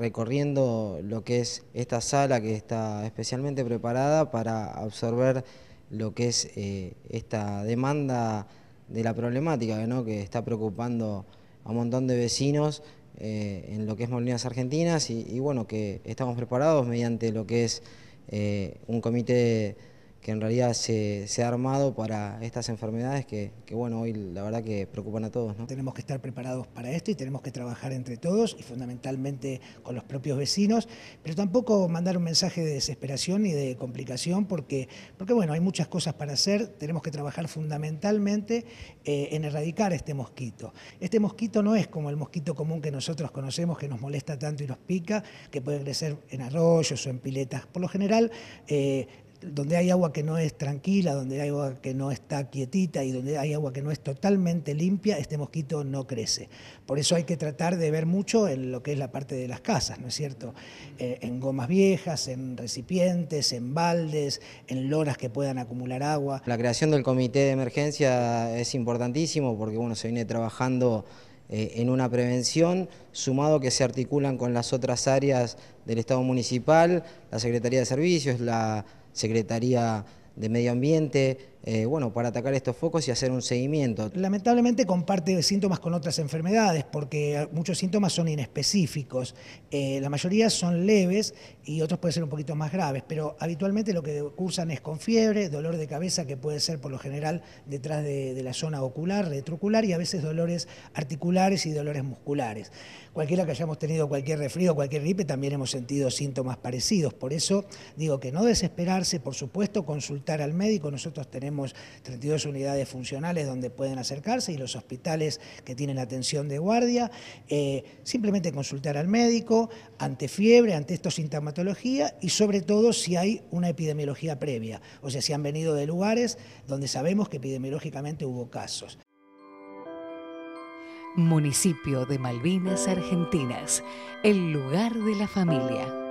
recorriendo lo que es esta sala que está especialmente preparada para absorber lo que es eh, esta demanda de la problemática que está preocupando a un montón de vecinos eh, en lo que es Molinas Argentinas y, bueno, que estamos preparados mediante lo que es eh, un comité que en realidad se, ha armado para estas enfermedades que, bueno, hoy la verdad que preocupan a todos. Tenemos que estar preparados para esto y tenemos que trabajar entre todos y fundamentalmente con los propios vecinos, pero tampoco mandar un mensaje de desesperación y de complicación porque, porque bueno, hay muchas cosas para hacer, tenemos que trabajar fundamentalmente eh, en erradicar este mosquito. Este mosquito no es como el mosquito común que nosotros conocemos, que nos molesta tanto y nos pica, que puede crecer en arroyos o en piletas. Por lo general, eh, donde hay agua que no es tranquila, donde hay agua que no está quietita y donde hay agua que no es totalmente limpia, este mosquito no crece. Por eso hay que tratar de ver mucho en lo que es la parte de las casas, ¿no es cierto? Eh, en gomas viejas, en recipientes, en baldes, en loras que puedan acumular agua. La creación del comité de emergencia es importantísimo porque uno se viene trabajando eh, en una prevención, sumado que se articulan con las otras áreas del Estado municipal, la Secretaría de Servicios, la Secretaría de Medio Ambiente, eh, bueno, para atacar estos focos y hacer un seguimiento. Lamentablemente comparte síntomas con otras enfermedades porque muchos síntomas son inespecíficos. Eh, la mayoría son leves y otros pueden ser un poquito más graves, pero habitualmente lo que cursan es con fiebre, dolor de cabeza que puede ser por lo general detrás de, la zona ocular, retrucular y a veces dolores articulares y dolores musculares. Cualquiera que hayamos tenido cualquier resfrío, cualquier gripe, también hemos sentido síntomas parecidos. Por eso digo que no desesperarse, por supuesto, consultar al médico. Nosotros tenemos tenemos 32 unidades funcionales donde pueden acercarse y los hospitales que tienen atención de guardia, eh, simplemente consultar al médico ante fiebre, ante estos sintomatología y sobre todo si hay una epidemiología previa, o sea, si han venido de lugares donde sabemos que epidemiológicamente hubo casos. Municipio de Malvinas Argentinas, el lugar de la familia.